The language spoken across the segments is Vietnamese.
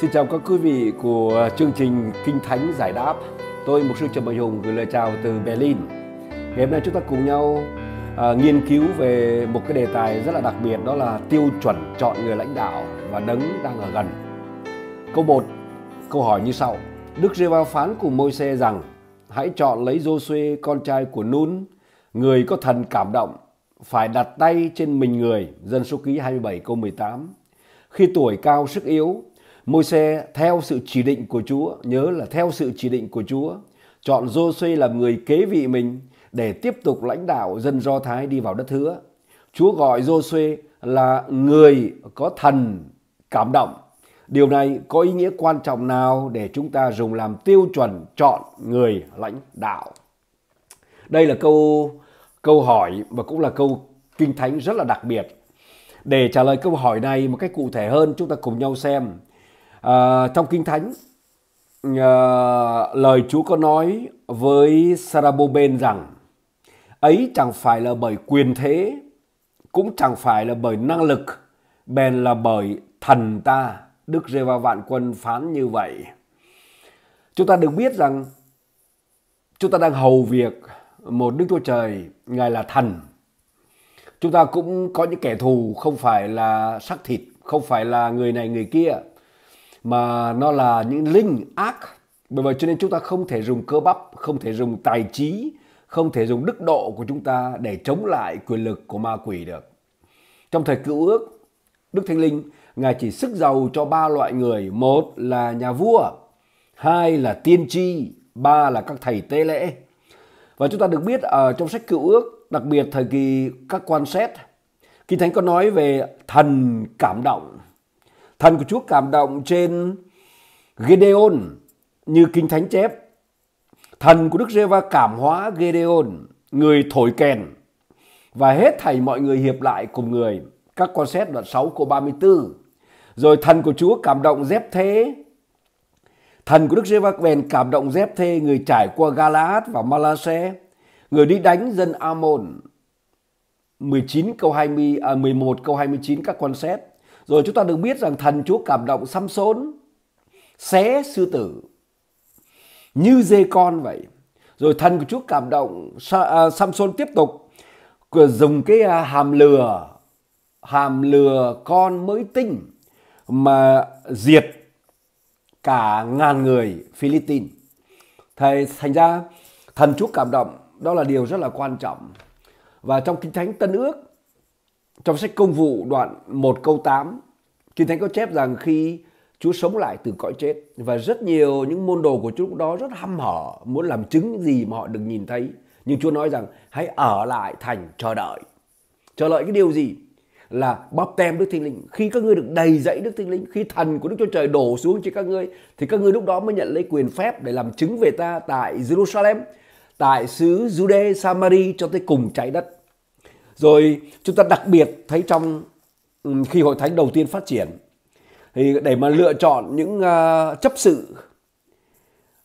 Xin chào các quý vị của chương trình Kinh Thánh Giải Đáp Tôi Mục sư Trần Bảo Hùng gửi lời chào từ Berlin Ngày hôm nay chúng ta cùng nhau à, nghiên cứu về một cái đề tài rất là đặc biệt Đó là tiêu chuẩn chọn người lãnh đạo và đấng đang ở gần Câu 1, câu hỏi như sau Đức Giê-va phán cùng môi xe rằng Hãy chọn lấy Josué con trai của Nun Người có thần cảm động Phải đặt tay trên mình người Dân số ký 27 câu 18 Khi tuổi cao sức yếu môi xe theo sự chỉ định của Chúa, nhớ là theo sự chỉ định của Chúa, chọn Giô-suê làm người kế vị mình để tiếp tục lãnh đạo dân Do Thái đi vào đất hứa. Chúa gọi Giô-suê là người có thần cảm động. Điều này có ý nghĩa quan trọng nào để chúng ta dùng làm tiêu chuẩn chọn người lãnh đạo? Đây là câu câu hỏi và cũng là câu kinh thánh rất là đặc biệt. Để trả lời câu hỏi này một cách cụ thể hơn, chúng ta cùng nhau xem À, trong Kinh Thánh, à, lời Chúa có nói với Saraboben rằng ấy chẳng phải là bởi quyền thế, cũng chẳng phải là bởi năng lực, bèn là bởi thần ta, Đức giê va vạn quân phán như vậy. Chúng ta được biết rằng chúng ta đang hầu việc một Đức Chúa Trời, Ngài là thần. Chúng ta cũng có những kẻ thù không phải là xác thịt, không phải là người này người kia, mà nó là những linh ác bởi vậy cho nên chúng ta không thể dùng cơ bắp không thể dùng tài trí không thể dùng đức độ của chúng ta để chống lại quyền lực của ma quỷ được trong thời cựu ước đức thánh linh ngài chỉ sức giàu cho ba loại người một là nhà vua hai là tiên tri ba là các thầy tế lễ và chúng ta được biết ở trong sách cựu ước đặc biệt thời kỳ các quan xét Kinh Thánh có nói về thần cảm động Thần của Chúa cảm động trên Gedeon như Kinh Thánh chép. Thần của Đức giê va cảm hóa Gedeon, người thổi kèn và hết thảy mọi người hiệp lại cùng người. Các con xét đoạn 6 câu 34. Rồi thần của Chúa cảm động dép thế. Thần của Đức giê va bèn cảm động dép thế người trải qua Galaad và Malase, người đi đánh dân Amon. 19 câu 20 à 11 câu 29 các con xét rồi chúng ta được biết rằng thần Chúa cảm động xăm xốn, xé sư tử, như dê con vậy. Rồi thần của Chúa cảm động, à, Samson tiếp tục dùng cái à, hàm lừa, hàm lừa con mới tinh mà diệt cả ngàn người Philippines. Thầy thành ra thần Chúa cảm động đó là điều rất là quan trọng. Và trong Kinh Thánh Tân Ước trong sách công vụ đoạn 1 câu 8 Kinh Thánh có chép rằng khi Chúa sống lại từ cõi chết và rất nhiều những môn đồ của Chúa lúc đó rất hăm hở muốn làm chứng những gì mà họ được nhìn thấy. Nhưng Chúa nói rằng hãy ở lại thành chờ đợi. Chờ đợi cái điều gì? Là bắp tem Đức Thánh Linh. Khi các ngươi được đầy dẫy Đức Thánh Linh, khi thần của Đức Chúa Trời đổ xuống trên các ngươi, thì các ngươi lúc đó mới nhận lấy quyền phép để làm chứng về ta tại Jerusalem, tại xứ Jude, Samari cho tới cùng trái đất. Rồi chúng ta đặc biệt thấy trong khi hội thánh đầu tiên phát triển thì để mà lựa chọn những uh, chấp sự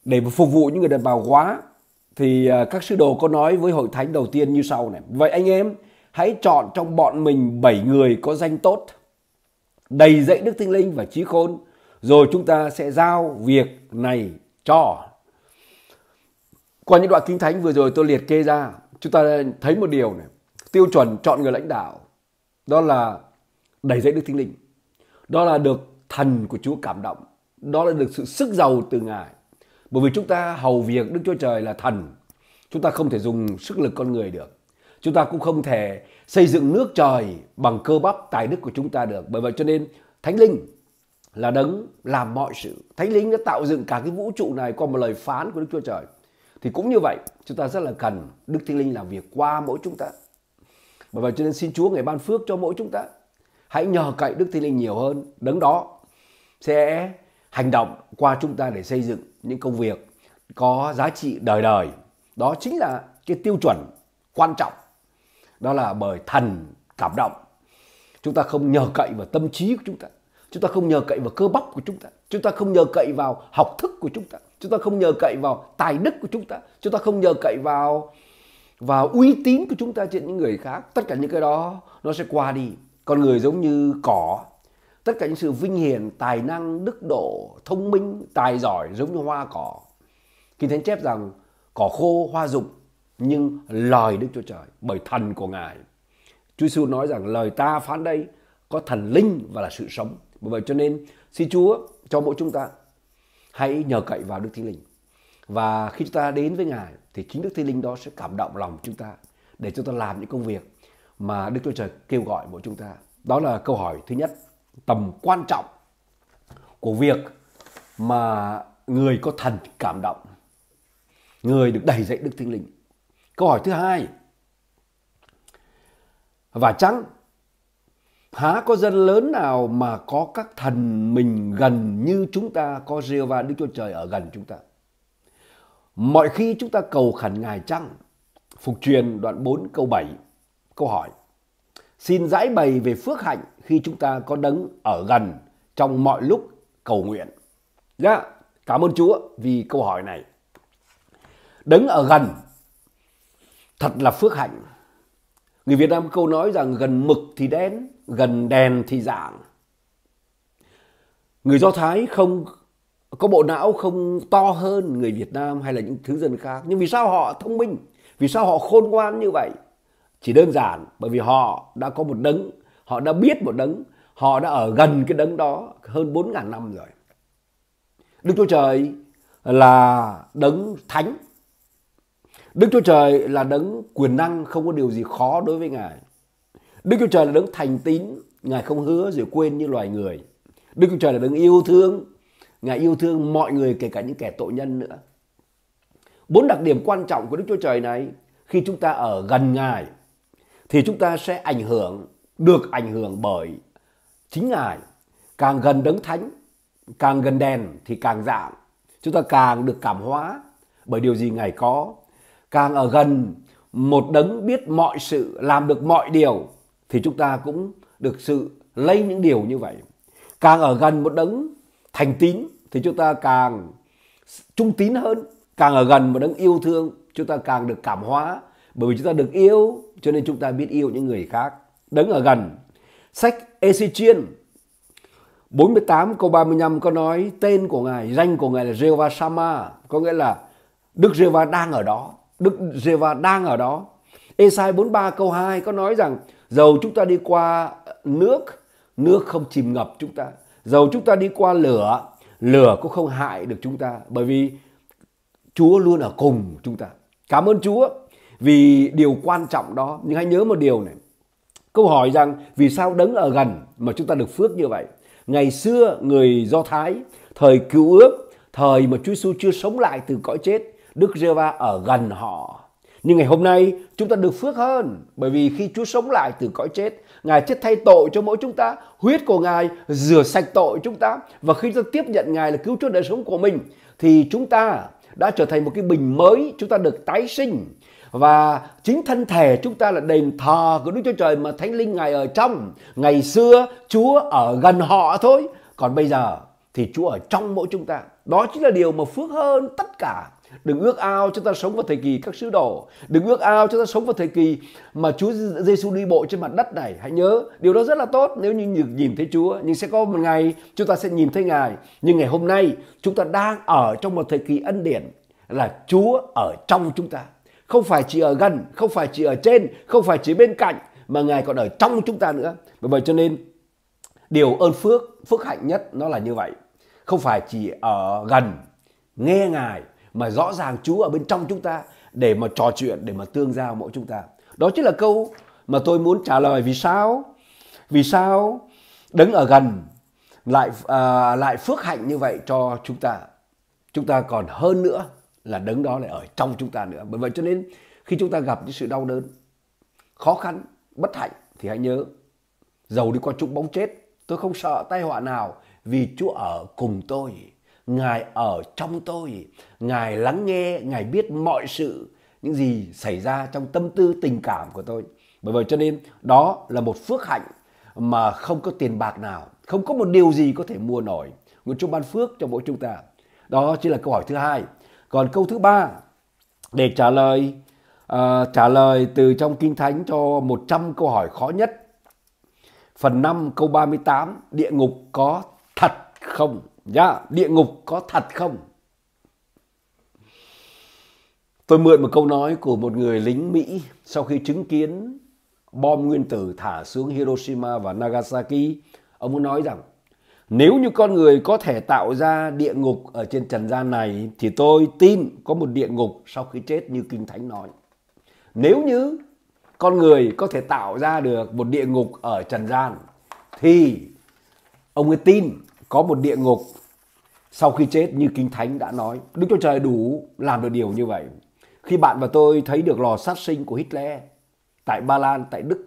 để mà phục vụ những người đàn bà quá thì uh, các sứ đồ có nói với hội thánh đầu tiên như sau này. Vậy anh em hãy chọn trong bọn mình bảy người có danh tốt, đầy dạy đức tinh linh và trí khôn, rồi chúng ta sẽ giao việc này cho. Qua những đoạn kinh thánh vừa rồi tôi liệt kê ra, chúng ta thấy một điều này tiêu chuẩn chọn người lãnh đạo đó là đầy dẫy đức thánh linh đó là được thần của chúa cảm động đó là được sự sức giàu từ ngài bởi vì chúng ta hầu việc đức chúa trời là thần chúng ta không thể dùng sức lực con người được chúng ta cũng không thể xây dựng nước trời bằng cơ bắp tài đức của chúng ta được bởi vậy cho nên thánh linh là đấng làm mọi sự thánh linh đã tạo dựng cả cái vũ trụ này qua một lời phán của đức chúa trời thì cũng như vậy chúng ta rất là cần đức thánh linh làm việc qua mỗi chúng ta bởi vậy vâng, cho nên xin Chúa ngày ban phước cho mỗi chúng ta. Hãy nhờ cậy Đức Thánh Linh nhiều hơn. Đấng đó sẽ hành động qua chúng ta để xây dựng những công việc có giá trị đời đời. Đó chính là cái tiêu chuẩn quan trọng. Đó là bởi thần cảm động. Chúng ta không nhờ cậy vào tâm trí của chúng ta. Chúng ta không nhờ cậy vào cơ bắp của chúng ta. Chúng ta không nhờ cậy vào học thức của chúng ta. Chúng ta không nhờ cậy vào tài đức của chúng ta. Chúng ta không nhờ cậy vào và uy tín của chúng ta trên những người khác tất cả những cái đó nó sẽ qua đi con người giống như cỏ tất cả những sự vinh hiển tài năng đức độ thông minh tài giỏi giống như hoa cỏ kinh thánh chép rằng cỏ khô hoa rụng nhưng lời đức chúa trời bởi thần của ngài chúa giêsu nói rằng lời ta phán đây có thần linh và là sự sống bởi vậy cho nên xin chúa cho mỗi chúng ta hãy nhờ cậy vào đức thánh linh và khi chúng ta đến với Ngài thì chính Đức Thiên Linh đó sẽ cảm động lòng chúng ta để chúng ta làm những công việc mà Đức Chúa Trời kêu gọi mỗi chúng ta. Đó là câu hỏi thứ nhất, tầm quan trọng của việc mà người có thần cảm động, người được đẩy dậy Đức Thiên Linh. Câu hỏi thứ hai, và chăng há có dân lớn nào mà có các thần mình gần như chúng ta, có giê và Đức Chúa Trời ở gần chúng ta? Mọi khi chúng ta cầu khẩn Ngài chăng? Phục truyền đoạn 4 câu 7 câu hỏi. Xin giải bày về phước hạnh khi chúng ta có đấng ở gần trong mọi lúc cầu nguyện. Nhá, cảm ơn Chúa vì câu hỏi này. Đấng ở gần thật là phước hạnh. Người Việt Nam câu nói rằng gần mực thì đen, gần đèn thì dạng. Người Do Thái không có bộ não không to hơn người Việt Nam hay là những thứ dân khác nhưng vì sao họ thông minh vì sao họ khôn ngoan như vậy chỉ đơn giản bởi vì họ đã có một đấng họ đã biết một đấng họ đã ở gần cái đấng đó hơn 4.000 năm rồi Đức Chúa Trời là đấng thánh Đức Chúa Trời là đấng quyền năng không có điều gì khó đối với Ngài Đức Chúa Trời là đấng thành tín Ngài không hứa rồi quên như loài người Đức Chúa Trời là đấng yêu thương Ngài yêu thương mọi người kể cả những kẻ tội nhân nữa. Bốn đặc điểm quan trọng của Đức Chúa Trời này khi chúng ta ở gần Ngài thì chúng ta sẽ ảnh hưởng, được ảnh hưởng bởi chính Ngài. Càng gần đấng thánh, càng gần đèn thì càng dạng. Chúng ta càng được cảm hóa bởi điều gì Ngài có. Càng ở gần một đấng biết mọi sự, làm được mọi điều thì chúng ta cũng được sự lấy những điều như vậy. Càng ở gần một đấng thành tín thì chúng ta càng trung tín hơn càng ở gần và đấng yêu thương chúng ta càng được cảm hóa bởi vì chúng ta được yêu cho nên chúng ta biết yêu những người khác đấng ở gần sách Ezechiel 48 câu 35 có nói tên của ngài danh của ngài là Jehovah Sama có nghĩa là Đức Jehovah đang ở đó Đức Jehovah đang ở đó Esai 43 câu 2 có nói rằng dầu chúng ta đi qua nước nước không chìm ngập chúng ta dầu chúng ta đi qua lửa lửa cũng không hại được chúng ta bởi vì Chúa luôn ở cùng chúng ta cảm ơn Chúa vì điều quan trọng đó nhưng hãy nhớ một điều này câu hỏi rằng vì sao đấng ở gần mà chúng ta được phước như vậy ngày xưa người Do Thái thời cứu ước thời mà Chúa Giêsu chưa sống lại từ cõi chết Đức giê va ở gần họ nhưng ngày hôm nay chúng ta được phước hơn bởi vì khi Chúa sống lại từ cõi chết Ngài chết thay tội cho mỗi chúng ta, huyết của Ngài rửa sạch tội chúng ta. Và khi chúng ta tiếp nhận Ngài là cứu chúa đời sống của mình thì chúng ta đã trở thành một cái bình mới, chúng ta được tái sinh. Và chính thân thể chúng ta là đền thờ của Đức Chúa Trời mà Thánh Linh Ngài ở trong. Ngày xưa Chúa ở gần họ thôi, còn bây giờ thì Chúa ở trong mỗi chúng ta. Đó chính là điều mà phước hơn tất cả Đừng ước ao chúng ta sống vào thời kỳ các sứ đồ. Đừng ước ao chúng ta sống vào thời kỳ mà Chúa Giêsu đi bộ trên mặt đất này. Hãy nhớ, điều đó rất là tốt nếu như nhìn thấy Chúa. Nhưng sẽ có một ngày chúng ta sẽ nhìn thấy Ngài. Nhưng ngày hôm nay chúng ta đang ở trong một thời kỳ ân điển là Chúa ở trong chúng ta. Không phải chỉ ở gần, không phải chỉ ở trên, không phải chỉ bên cạnh mà Ngài còn ở trong chúng ta nữa. Bởi vậy cho nên điều ơn phước, phước hạnh nhất nó là như vậy. Không phải chỉ ở gần, nghe Ngài mà rõ ràng Chúa ở bên trong chúng ta để mà trò chuyện, để mà tương giao mỗi chúng ta. Đó chính là câu mà tôi muốn trả lời vì sao? Vì sao đứng ở gần lại à, lại phước hạnh như vậy cho chúng ta? Chúng ta còn hơn nữa là đứng đó lại ở trong chúng ta nữa. Bởi vậy cho nên khi chúng ta gặp những sự đau đớn, khó khăn, bất hạnh thì hãy nhớ giàu đi qua trụng bóng chết tôi không sợ tai họa nào vì Chúa ở cùng tôi. Ngài ở trong tôi, Ngài lắng nghe, Ngài biết mọi sự, những gì xảy ra trong tâm tư tình cảm của tôi. Bởi vậy cho nên đó là một phước hạnh mà không có tiền bạc nào, không có một điều gì có thể mua nổi. Nguyện Chúa ban phước cho mỗi chúng ta. Đó chính là câu hỏi thứ hai. Còn câu thứ ba để trả lời uh, trả lời từ trong Kinh Thánh cho 100 câu hỏi khó nhất. Phần 5 câu 38 địa ngục có thật không? Dạ, địa ngục có thật không? Tôi mượn một câu nói của một người lính Mỹ sau khi chứng kiến bom nguyên tử thả xuống Hiroshima và Nagasaki. Ông muốn nói rằng nếu như con người có thể tạo ra địa ngục ở trên trần gian này thì tôi tin có một địa ngục sau khi chết như Kinh Thánh nói. Nếu như con người có thể tạo ra được một địa ngục ở trần gian thì ông ấy tin có một địa ngục sau khi chết như kinh thánh đã nói đức chúa trời đủ làm được điều như vậy khi bạn và tôi thấy được lò sát sinh của hitler tại ba lan tại đức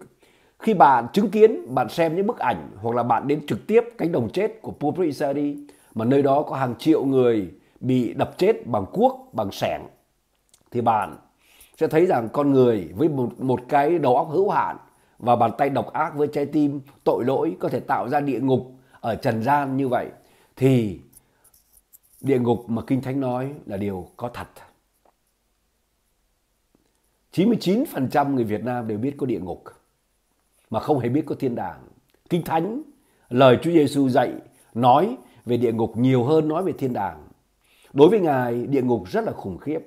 khi bạn chứng kiến bạn xem những bức ảnh hoặc là bạn đến trực tiếp cánh đồng chết của Pobre Isari mà nơi đó có hàng triệu người bị đập chết bằng cuốc bằng sẻng thì bạn sẽ thấy rằng con người với một, một cái đầu óc hữu hạn và bàn tay độc ác với trái tim tội lỗi có thể tạo ra địa ngục ở trần gian như vậy thì địa ngục mà kinh thánh nói là điều có thật 99% người Việt Nam đều biết có địa ngục mà không hề biết có thiên đàng. Kinh Thánh, lời Chúa Giêsu dạy nói về địa ngục nhiều hơn nói về thiên đàng. Đối với Ngài, địa ngục rất là khủng khiếp.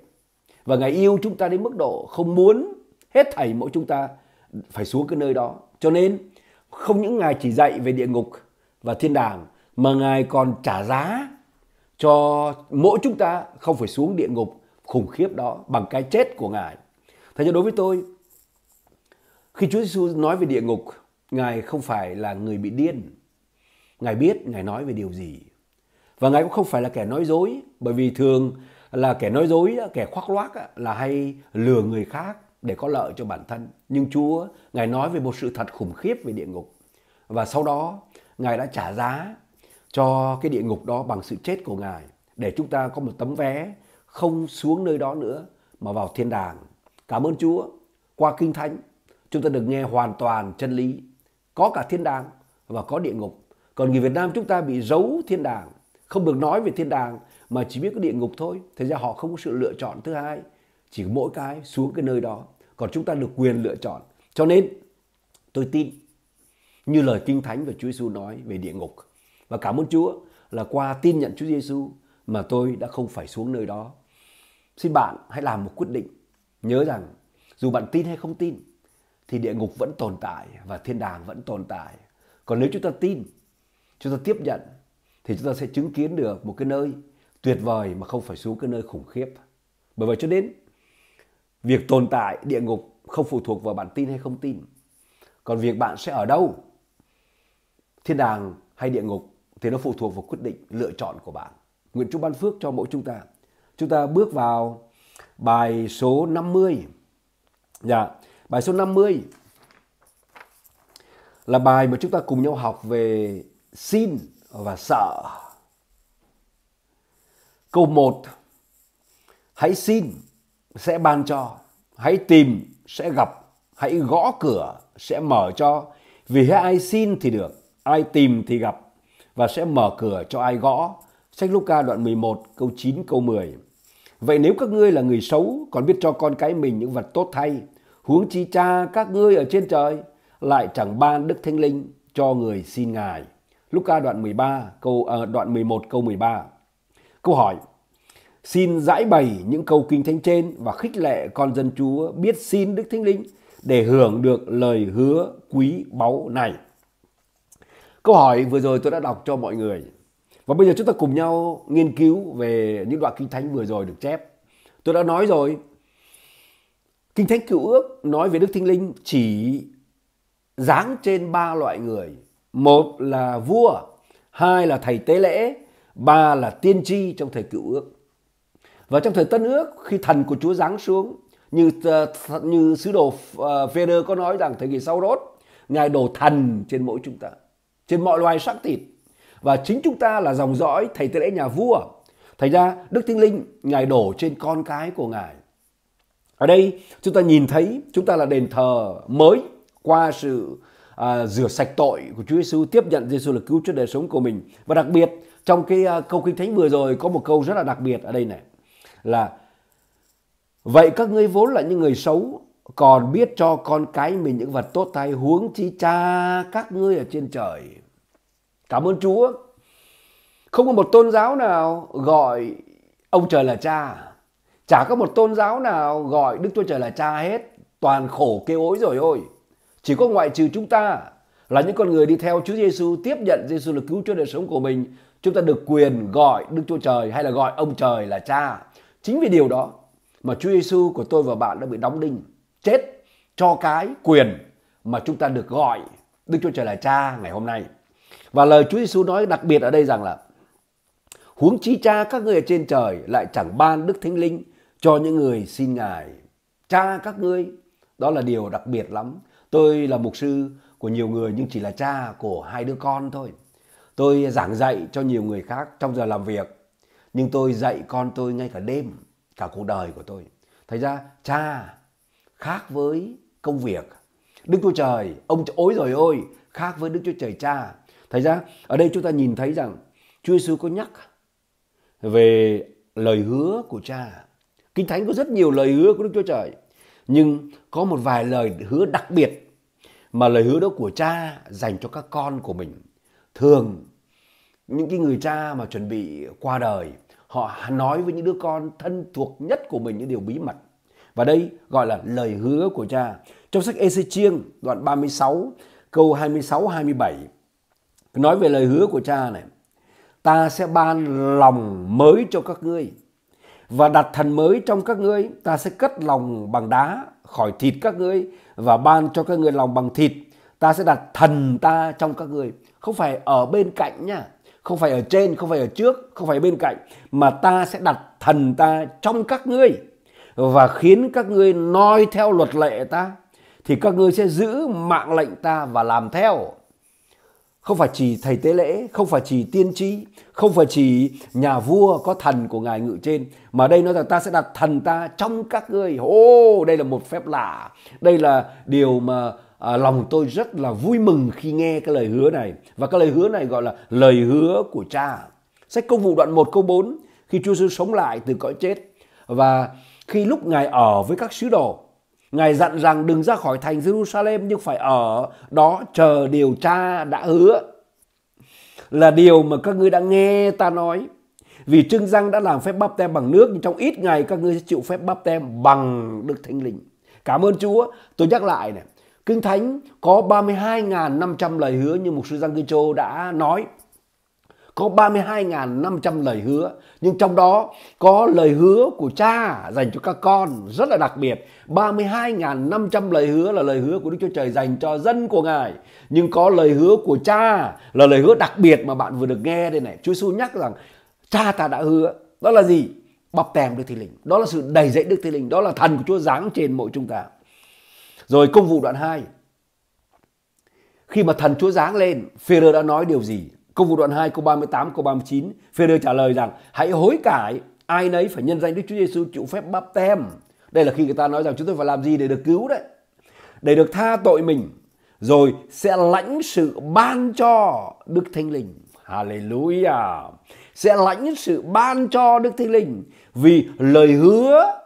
Và Ngài yêu chúng ta đến mức độ không muốn hết thảy mỗi chúng ta phải xuống cái nơi đó. Cho nên, không những Ngài chỉ dạy về địa ngục và thiên đàng mà Ngài còn trả giá cho mỗi chúng ta không phải xuống địa ngục khủng khiếp đó bằng cái chết của Ngài. Thế cho đối với tôi, khi Chúa Giêsu nói về địa ngục, Ngài không phải là người bị điên. Ngài biết Ngài nói về điều gì. Và Ngài cũng không phải là kẻ nói dối, bởi vì thường là kẻ nói dối, kẻ khoác loác là hay lừa người khác để có lợi cho bản thân. Nhưng Chúa, Ngài nói về một sự thật khủng khiếp về địa ngục. Và sau đó Ngài đã trả giá cho cái địa ngục đó bằng sự chết của Ngài để chúng ta có một tấm vé không xuống nơi đó nữa mà vào thiên đàng. Cảm ơn Chúa. Qua Kinh Thánh, chúng ta được nghe hoàn toàn chân lý. Có cả thiên đàng và có địa ngục. Còn người Việt Nam chúng ta bị giấu thiên đàng, không được nói về thiên đàng mà chỉ biết có địa ngục thôi. Thế ra họ không có sự lựa chọn thứ hai, chỉ mỗi cái xuống cái nơi đó. Còn chúng ta được quyền lựa chọn. Cho nên tôi tin như lời Kinh Thánh và Chúa Giêsu nói về địa ngục. Và cảm ơn Chúa là qua tin nhận Chúa Giêsu mà tôi đã không phải xuống nơi đó. Xin bạn hãy làm một quyết định. Nhớ rằng dù bạn tin hay không tin thì địa ngục vẫn tồn tại và thiên đàng vẫn tồn tại. Còn nếu chúng ta tin, chúng ta tiếp nhận thì chúng ta sẽ chứng kiến được một cái nơi tuyệt vời mà không phải xuống cái nơi khủng khiếp. Bởi vậy cho đến việc tồn tại địa ngục không phụ thuộc vào bạn tin hay không tin. Còn việc bạn sẽ ở đâu thiên đàng hay địa ngục thì nó phụ thuộc vào quyết định lựa chọn của bạn. Nguyện Chúa ban phước cho mỗi chúng ta. Chúng ta bước vào bài số 50. Dạ, bài số 50 là bài mà chúng ta cùng nhau học về xin và sợ. Câu 1 Hãy xin sẽ ban cho, hãy tìm sẽ gặp, hãy gõ cửa sẽ mở cho, vì hễ ai xin thì được. Ai tìm thì gặp và sẽ mở cửa cho ai gõ. Sách Luca đoạn 11 câu 9 câu 10. Vậy nếu các ngươi là người xấu còn biết cho con cái mình những vật tốt thay, huống chi cha các ngươi ở trên trời lại chẳng ban Đức Thánh Linh cho người xin Ngài. Luca đoạn 13 câu à, đoạn 11 câu 13. Câu hỏi: Xin giải bày những câu kinh thánh trên và khích lệ con dân Chúa biết xin Đức Thánh Linh để hưởng được lời hứa quý báu này. Câu hỏi vừa rồi tôi đã đọc cho mọi người. Và bây giờ chúng ta cùng nhau nghiên cứu về những đoạn Kinh Thánh vừa rồi được chép. Tôi đã nói rồi, Kinh Thánh Cựu Ước nói về Đức Thinh Linh chỉ dáng trên ba loại người. Một là vua, hai là thầy tế lễ, ba là tiên tri trong thời Cựu Ước. Và trong thời Tân Ước, khi thần của Chúa giáng xuống, như ờ, như sứ đồ ờ, Phêrô có nói rằng thời kỳ sau đốt, Ngài đổ thần trên mỗi chúng ta trên mọi loài xác thịt và chính chúng ta là dòng dõi thầy tế lễ nhà vua. Thành ra Đức Thánh Linh Ngài đổ trên con cái của Ngài. Ở đây chúng ta nhìn thấy chúng ta là đền thờ mới qua sự à, rửa sạch tội của Chúa Giêsu tiếp nhận Giêsu là cứu chúa đời sống của mình và đặc biệt trong cái à, câu kinh thánh vừa rồi có một câu rất là đặc biệt ở đây này là vậy các ngươi vốn là những người xấu còn biết cho con cái mình những vật tốt thay huống chi cha các ngươi ở trên trời. Cảm ơn Chúa. Không có một tôn giáo nào gọi ông trời là cha. Chả có một tôn giáo nào gọi Đức Chúa Trời là cha hết. Toàn khổ kêu ối rồi ôi. Chỉ có ngoại trừ chúng ta là những con người đi theo Chúa Giêsu tiếp nhận Giêsu là cứu Chúa đời sống của mình, chúng ta được quyền gọi Đức Chúa Trời hay là gọi ông trời là cha. Chính vì điều đó mà Chúa Giêsu của tôi và bạn đã bị đóng đinh chết cho cái quyền mà chúng ta được gọi Đức Chúa Trời là Cha ngày hôm nay. Và lời Chúa Giêsu nói đặc biệt ở đây rằng là huống chi cha các người ở trên trời lại chẳng ban Đức Thánh Linh cho những người xin Ngài. Cha các ngươi, đó là điều đặc biệt lắm. Tôi là mục sư của nhiều người nhưng chỉ là cha của hai đứa con thôi. Tôi giảng dạy cho nhiều người khác trong giờ làm việc. Nhưng tôi dạy con tôi ngay cả đêm, cả cuộc đời của tôi. Thành ra cha khác với công việc đức chúa trời ông ối rồi ôi khác với đức chúa trời cha thấy ra ở đây chúng ta nhìn thấy rằng chúa giêsu có nhắc về lời hứa của cha kinh thánh có rất nhiều lời hứa của đức chúa trời nhưng có một vài lời hứa đặc biệt mà lời hứa đó của cha dành cho các con của mình thường những cái người cha mà chuẩn bị qua đời họ nói với những đứa con thân thuộc nhất của mình những điều bí mật và đây gọi là lời hứa của cha. Trong sách Ê-xê Chiêng đoạn 36 câu 26-27 nói về lời hứa của cha này. Ta sẽ ban lòng mới cho các ngươi và đặt thần mới trong các ngươi. Ta sẽ cất lòng bằng đá khỏi thịt các ngươi và ban cho các ngươi lòng bằng thịt. Ta sẽ đặt thần ta trong các ngươi. Không phải ở bên cạnh nha không phải ở trên, không phải ở trước, không phải bên cạnh mà ta sẽ đặt thần ta trong các ngươi và khiến các ngươi noi theo luật lệ ta thì các ngươi sẽ giữ mạng lệnh ta và làm theo không phải chỉ thầy tế lễ không phải chỉ tiên tri không phải chỉ nhà vua có thần của ngài ngự trên mà đây nói rằng ta sẽ đặt thần ta trong các ngươi ô oh, đây là một phép lạ đây là điều mà à, lòng tôi rất là vui mừng khi nghe cái lời hứa này và cái lời hứa này gọi là lời hứa của cha sách công vụ đoạn 1 câu 4 khi Chúa Giêsu sống lại từ cõi chết và khi lúc Ngài ở với các sứ đồ. Ngài dặn rằng đừng ra khỏi thành Jerusalem nhưng phải ở đó chờ điều cha đã hứa. Là điều mà các ngươi đã nghe ta nói. Vì trưng răng đã làm phép bắp tem bằng nước nhưng trong ít ngày các ngươi sẽ chịu phép bắp tem bằng Đức Thánh Linh. Cảm ơn Chúa. Tôi nhắc lại này. Kinh Thánh có 32.500 lời hứa như Mục sư Giang Kinh Châu đã nói có 32.500 lời hứa nhưng trong đó có lời hứa của cha dành cho các con rất là đặc biệt 32.500 lời hứa là lời hứa của Đức Chúa Trời dành cho dân của Ngài nhưng có lời hứa của cha là lời hứa đặc biệt mà bạn vừa được nghe đây này Chúa Giêsu nhắc rằng cha ta đã hứa đó là gì bọc tèm Đức Thánh Linh đó là sự đầy dẫy Đức Thánh Linh đó là thần của Chúa giáng trên mỗi chúng ta rồi công vụ đoạn 2 khi mà thần Chúa giáng lên, Phêrô đã nói điều gì? Câu vụ đoạn 2 câu 38 câu 39 Phêrô trả lời rằng hãy hối cải ai nấy phải nhân danh Đức Chúa Giêsu chịu phép báp tem. Đây là khi người ta nói rằng chúng tôi phải làm gì để được cứu đấy. Để được tha tội mình rồi sẽ lãnh sự ban cho Đức Thánh Linh. Hallelujah. Sẽ lãnh sự ban cho Đức Thánh Linh vì lời hứa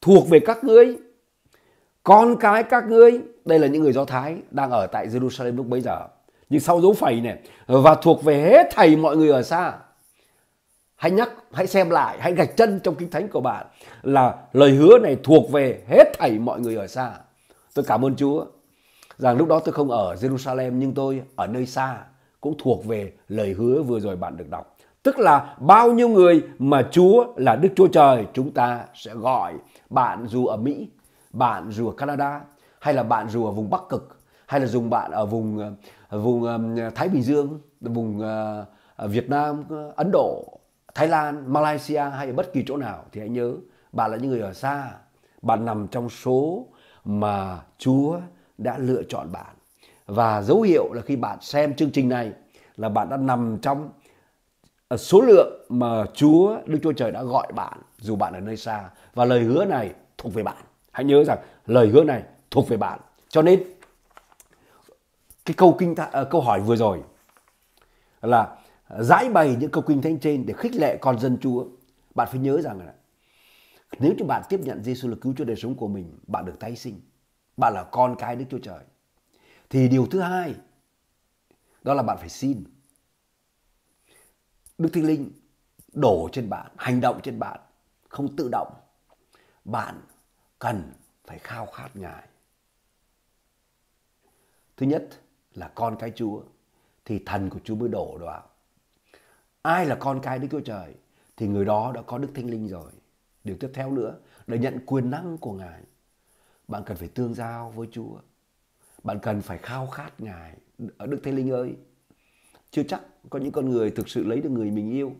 thuộc về các ngươi con cái các ngươi đây là những người do thái đang ở tại jerusalem lúc bấy giờ như sau dấu phẩy này và thuộc về hết thầy mọi người ở xa hãy nhắc hãy xem lại hãy gạch chân trong kinh thánh của bạn là lời hứa này thuộc về hết thầy mọi người ở xa tôi cảm ơn chúa rằng lúc đó tôi không ở jerusalem nhưng tôi ở nơi xa cũng thuộc về lời hứa vừa rồi bạn được đọc tức là bao nhiêu người mà chúa là đức chúa trời chúng ta sẽ gọi bạn dù ở mỹ bạn dù ở canada hay là bạn dù ở vùng bắc cực hay là dùng bạn ở vùng ờ, vùng ờ, Thái Bình Dương, vùng ờ, ờ, Việt Nam, Ấn Độ, Thái Lan, Malaysia hay bất kỳ chỗ nào thì hãy nhớ bạn là những người ở xa, bạn nằm trong số mà Chúa đã lựa chọn bạn. Và dấu hiệu là khi bạn xem chương trình này là bạn đã nằm trong số lượng mà Chúa Đức Chúa Trời đã gọi bạn dù bạn ở nơi xa và lời hứa này thuộc về bạn. Hãy nhớ rằng lời hứa này thuộc về bạn. Cho nên cái câu kinh th- uh, ờ, câu hỏi vừa rồi là giải bày những câu kinh thánh trên để khích lệ con dân Chúa. Bạn phải nhớ rằng là nếu như bạn tiếp nhận Giêsu là cứu Chúa đời sống của mình, bạn được tái sinh. Bạn là con cái Đức Chúa Trời. Thì điều thứ hai đó là bạn phải xin. Đức Thánh Linh đổ trên bạn, hành động trên bạn, không tự động. Bạn cần phải khao khát Ngài. Thứ nhất, là con cái Chúa thì thần của Chúa mới đổ vào. Ai là con cái Đức Chúa Trời thì người đó đã có Đức Thánh Linh rồi. Điều tiếp theo nữa là nhận quyền năng của Ngài. Bạn cần phải tương giao với Chúa. Bạn cần phải khao khát Ngài. Ở Đức Thánh Linh ơi, chưa chắc có những con người thực sự lấy được người mình yêu.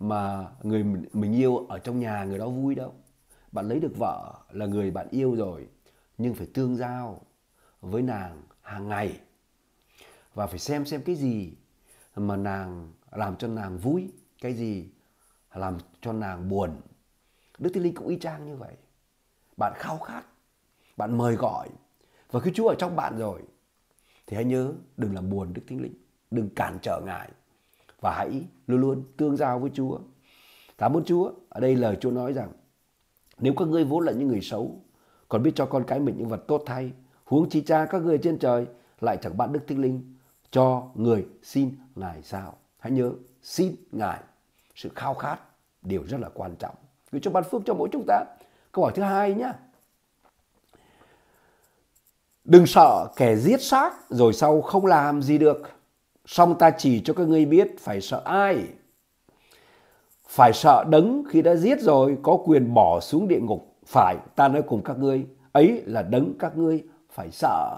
Mà người mình yêu ở trong nhà người đó vui đâu. Bạn lấy được vợ là người bạn yêu rồi. Nhưng phải tương giao với nàng hàng ngày và phải xem xem cái gì mà nàng làm cho nàng vui cái gì làm cho nàng buồn đức tin linh cũng y chang như vậy bạn khao khát bạn mời gọi và khi chúa ở trong bạn rồi thì hãy nhớ đừng làm buồn đức tin linh đừng cản trở ngài và hãy luôn luôn tương giao với chúa cảm ơn chúa ở đây lời chúa nói rằng nếu các ngươi vốn là những người xấu còn biết cho con cái mình những vật tốt thay huống chi cha các người trên trời lại chẳng ban Đức Thánh Linh cho người xin Ngài sao. Hãy nhớ, xin Ngài. Sự khao khát, điều rất là quan trọng. Gửi cho ban phước cho mỗi chúng ta. Câu hỏi thứ hai nhé. Đừng sợ kẻ giết xác rồi sau không làm gì được. Xong ta chỉ cho các ngươi biết phải sợ ai. Phải sợ đấng khi đã giết rồi có quyền bỏ xuống địa ngục. Phải, ta nói cùng các ngươi. Ấy là đấng các ngươi phải sợ.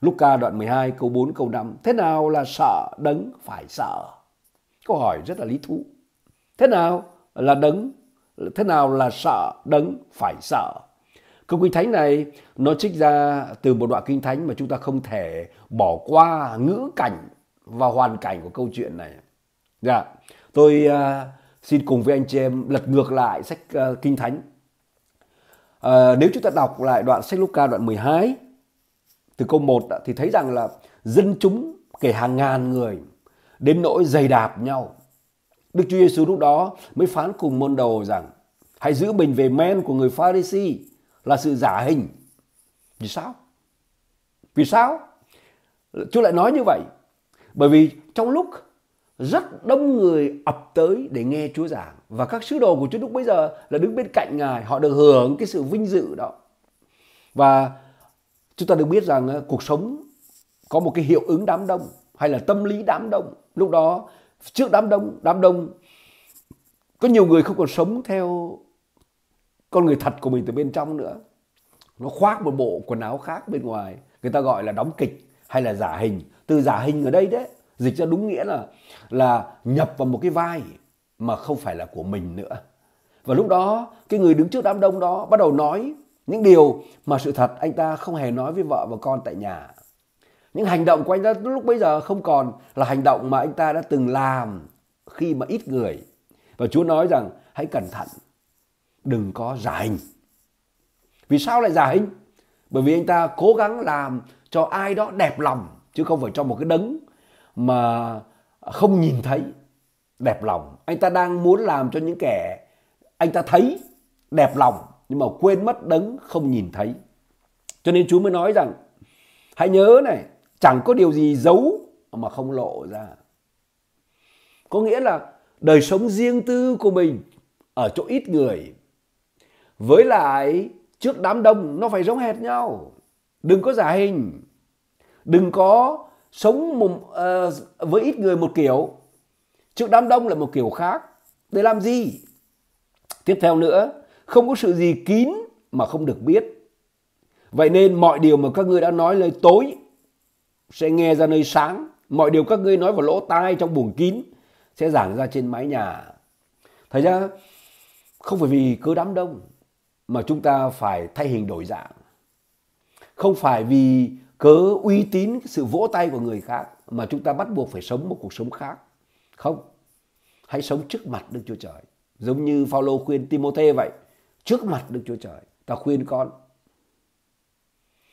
Luca đoạn 12 câu 4 câu 5 Thế nào là sợ đấng phải sợ? Câu hỏi rất là lý thú. Thế nào là đấng? Thế nào là sợ đấng phải sợ? Câu kinh thánh này nó trích ra từ một đoạn kinh thánh mà chúng ta không thể bỏ qua ngữ cảnh và hoàn cảnh của câu chuyện này. Dạ, tôi uh, xin cùng với anh chị em lật ngược lại sách uh, kinh thánh à, nếu chúng ta đọc lại đoạn sách Luca đoạn 12 từ câu 1 thì thấy rằng là dân chúng kể hàng ngàn người đến nỗi dày đạp nhau. Đức Chúa Giêsu lúc đó mới phán cùng môn đồ rằng hãy giữ mình về men của người Pharisee là sự giả hình. Vì sao? Vì sao? Chúa lại nói như vậy? Bởi vì trong lúc rất đông người ập tới để nghe Chúa giảng và các sứ đồ của Chúa lúc bấy giờ là đứng bên cạnh Ngài, họ được hưởng cái sự vinh dự đó. Và chúng ta được biết rằng ờ, cuộc sống có một cái hiệu ứng đám đông hay là tâm lý đám đông. Lúc đó trước đám đông, đám đông có nhiều người không còn sống theo con người thật của mình từ bên trong nữa. Nó khoác một bộ quần áo khác bên ngoài, người ta gọi là đóng kịch hay là giả hình. Từ giả hình ở đây đấy dịch ra đúng nghĩa là là nhập vào một cái vai mà không phải là của mình nữa và lúc đó cái người đứng trước đám đông đó bắt đầu nói những điều mà sự thật anh ta không hề nói với vợ và con tại nhà những hành động của anh ta lúc bây giờ không còn là hành động mà anh ta đã từng làm khi mà ít người và chúa nói rằng hãy cẩn thận đừng có giả hình vì sao lại giả hình bởi vì anh ta cố gắng làm cho ai đó đẹp lòng chứ không phải cho một cái đấng mà không nhìn thấy đẹp lòng anh ta đang muốn làm cho những kẻ anh ta thấy đẹp lòng nhưng mà quên mất đấng không nhìn thấy cho nên chú mới nói rằng hãy nhớ này chẳng có điều gì giấu mà không lộ ra có nghĩa là đời sống riêng tư của mình ở chỗ ít người với lại trước đám đông nó phải giống hệt nhau đừng có giả hình đừng có sống một, uh, với ít người một kiểu trước đám đông là một kiểu khác để làm gì tiếp theo nữa không có sự gì kín mà không được biết vậy nên mọi điều mà các ngươi đã nói lời tối sẽ nghe ra nơi sáng mọi điều các ngươi nói vào lỗ tai trong buồng kín sẽ giảng ra trên mái nhà thật ra không phải vì cứ đám đông mà chúng ta phải thay hình đổi dạng không phải vì cớ uy tín cái sự vỗ tay của người khác mà chúng ta bắt buộc phải sống một cuộc sống khác không hãy sống trước mặt đức chúa trời giống như Phaolô khuyên Timôthê vậy trước mặt đức chúa trời ta khuyên con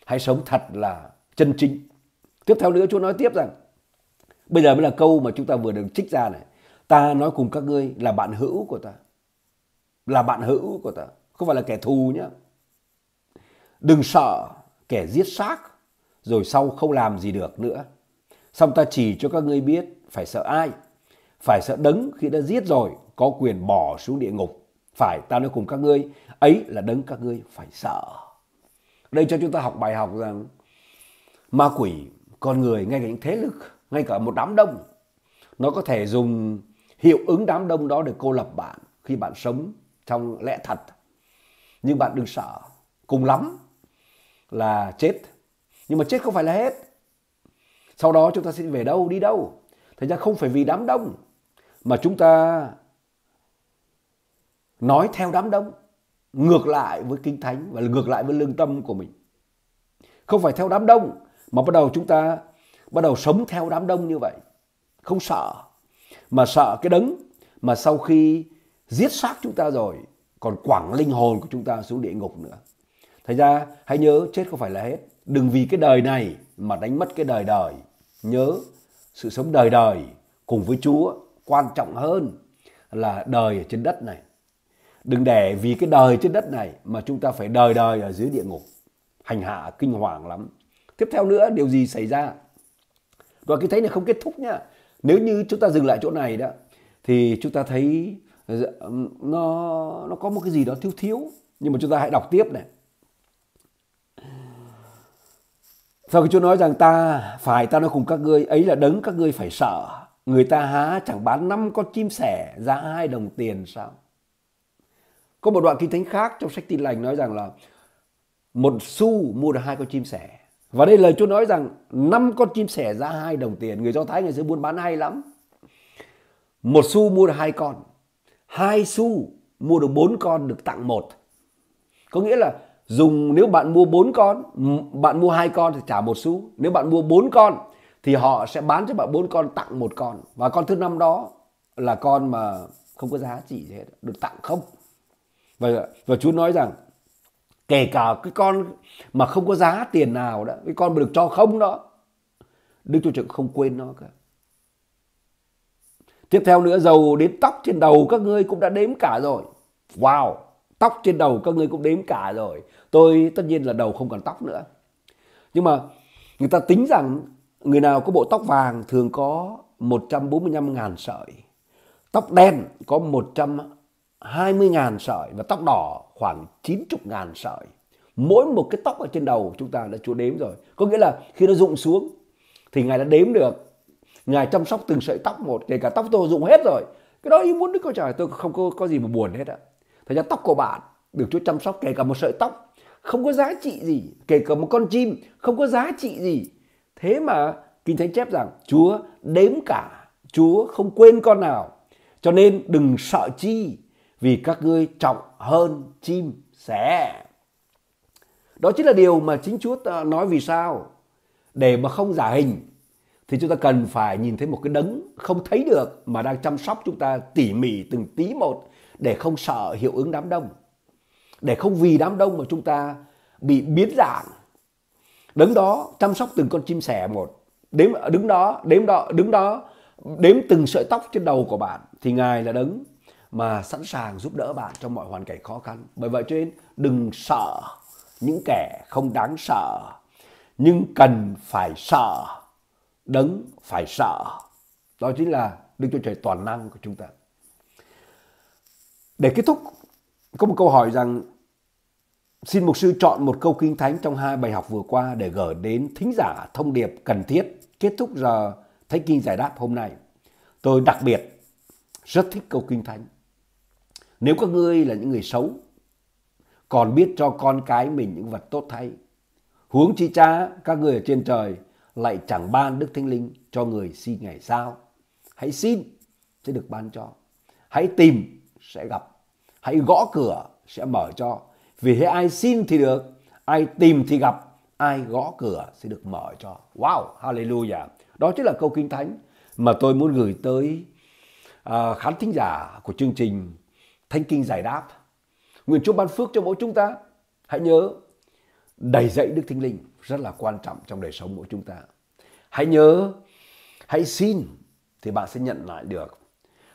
hãy sống thật là chân chính tiếp theo nữa chúa nói tiếp rằng bây giờ mới là câu mà chúng ta vừa được trích ra này ta nói cùng các ngươi là bạn hữu của ta là bạn hữu của ta không phải là kẻ thù nhá đừng sợ kẻ giết xác rồi sau không làm gì được nữa. Xong ta chỉ cho các ngươi biết phải sợ ai. Phải sợ đấng khi đã giết rồi, có quyền bỏ xuống địa ngục. Phải ta nói cùng các ngươi, ấy là đấng các ngươi phải sợ. Đây cho chúng ta học bài học rằng ma quỷ, con người, ngay cả những thế lực, ngay cả một đám đông, nó có thể dùng hiệu ứng đám đông đó để cô lập bạn khi bạn sống trong lẽ thật. Nhưng bạn đừng sợ, cùng lắm là chết nhưng mà chết không phải là hết sau đó chúng ta sẽ về đâu đi đâu thành ra không phải vì đám đông mà chúng ta nói theo đám đông ngược lại với kinh thánh và ngược lại với lương tâm của mình không phải theo đám đông mà bắt đầu chúng ta bắt đầu sống theo đám đông như vậy không sợ mà sợ cái đấng mà sau khi giết xác chúng ta rồi còn quẳng linh hồn của chúng ta xuống địa ngục nữa thành ra hãy nhớ chết không phải là hết đừng vì cái đời này mà đánh mất cái đời đời nhớ sự sống đời đời cùng với chúa quan trọng hơn là đời ở trên đất này đừng để vì cái đời trên đất này mà chúng ta phải đời đời ở dưới địa ngục hành hạ kinh hoàng lắm tiếp theo nữa điều gì xảy ra Và cái thấy này không kết thúc nhá nếu như chúng ta dừng lại chỗ này đó thì chúng ta thấy ừ, nó nó có một cái gì đó thiếu thiếu nhưng mà chúng ta hãy đọc tiếp này Sau khi Chúa nói rằng ta phải ta nói cùng các ngươi ấy là đấng các ngươi phải sợ. Người ta há chẳng bán năm con chim sẻ giá hai đồng tiền sao? Có một đoạn kinh thánh khác trong sách tin lành nói rằng là một xu mua được hai con chim sẻ. Và đây lời Chúa nói rằng năm con chim sẻ giá hai đồng tiền. Người Do Thái người xưa buôn bán hay lắm. Một xu mua được hai con. Hai xu mua được bốn con được tặng một. Có nghĩa là dùng nếu bạn mua 4 con bạn mua hai con thì trả một xu nếu bạn mua 4 con thì họ sẽ bán cho bạn bốn con tặng một con và con thứ năm đó là con mà không có giá trị gì hết được tặng không và và chú nói rằng kể cả cái con mà không có giá tiền nào đó cái con mà được cho không đó đức chúa trời không quên nó cả tiếp theo nữa dầu đến tóc trên đầu các ngươi cũng đã đếm cả rồi wow tóc trên đầu các ngươi cũng đếm cả rồi tôi tất nhiên là đầu không còn tóc nữa nhưng mà người ta tính rằng người nào có bộ tóc vàng thường có 145.000 sợi tóc đen có 120.000 sợi và tóc đỏ khoảng 90.000 sợi mỗi một cái tóc ở trên đầu chúng ta đã chúa đếm rồi có nghĩa là khi nó rụng xuống thì ngài đã đếm được ngài chăm sóc từng sợi tóc một kể cả tóc tôi rụng hết rồi cái đó ý muốn đức câu trời tôi không có, có gì mà buồn hết ạ Thành ra tóc của bạn được Chúa chăm sóc kể cả một sợi tóc không có giá trị gì, kể cả một con chim không có giá trị gì. Thế mà Kinh Thánh chép rằng Chúa đếm cả, Chúa không quên con nào. Cho nên đừng sợ chi vì các ngươi trọng hơn chim sẻ. Đó chính là điều mà chính Chúa nói vì sao? Để mà không giả hình thì chúng ta cần phải nhìn thấy một cái đấng không thấy được mà đang chăm sóc chúng ta tỉ mỉ từng tí một để không sợ hiệu ứng đám đông, để không vì đám đông mà chúng ta bị biến dạng. Đứng đó chăm sóc từng con chim sẻ một, đếm đứng đó, đếm đó, đứng đó, đếm từng sợi tóc trên đầu của bạn thì Ngài là đấng mà sẵn sàng giúp đỡ bạn trong mọi hoàn cảnh khó khăn. Bởi vậy cho nên đừng sợ những kẻ không đáng sợ, nhưng cần phải sợ, đấng phải sợ. Đó chính là Đức Chúa Trời toàn năng của chúng ta. Để kết thúc, có một câu hỏi rằng xin mục sư chọn một câu kinh thánh trong hai bài học vừa qua để gửi đến thính giả thông điệp cần thiết kết thúc giờ thấy kinh giải đáp hôm nay. Tôi đặc biệt rất thích câu kinh thánh. Nếu các ngươi là những người xấu, còn biết cho con cái mình những vật tốt thay, huống chi cha các người ở trên trời lại chẳng ban Đức Thánh Linh cho người xin ngày sao. Hãy xin sẽ được ban cho. Hãy tìm sẽ gặp. Hãy gõ cửa sẽ mở cho. Vì thế ai xin thì được, ai tìm thì gặp, ai gõ cửa sẽ được mở cho. Wow, hallelujah. Đó chính là câu kinh thánh mà tôi muốn gửi tới à, khán thính giả của chương trình Thánh Kinh Giải Đáp. Nguyện Chúa ban phước cho mỗi chúng ta. Hãy nhớ, đầy dậy Đức Thánh Linh rất là quan trọng trong đời sống mỗi chúng ta. Hãy nhớ, hãy xin thì bạn sẽ nhận lại được.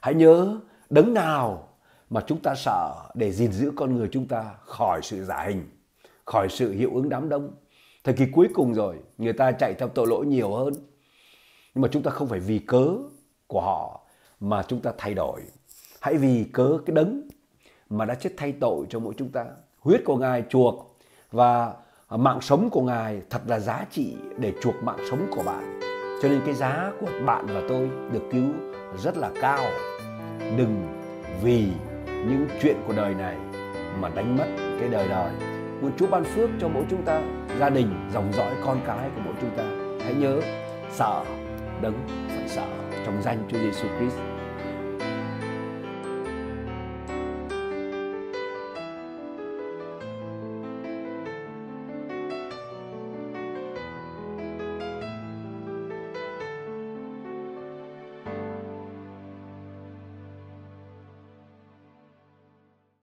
Hãy nhớ, đấng nào mà chúng ta sợ để gìn giữ con người chúng ta khỏi sự giả hình, khỏi sự hiệu ứng đám đông. Thời kỳ cuối cùng rồi, người ta chạy theo tội lỗi nhiều hơn. Nhưng mà chúng ta không phải vì cớ của họ mà chúng ta thay đổi. Hãy vì cớ cái đấng mà đã chết thay tội cho mỗi chúng ta. Huyết của Ngài chuộc và mạng sống của Ngài thật là giá trị để chuộc mạng sống của bạn. Cho nên cái giá của bạn và tôi được cứu rất là cao. Đừng vì những chuyện của đời này mà đánh mất cái đời đời Muốn Chúa ban phước cho mỗi chúng ta gia đình dòng dõi con cái của mỗi chúng ta hãy nhớ sợ đấng phải sợ trong danh Chúa Giêsu Christ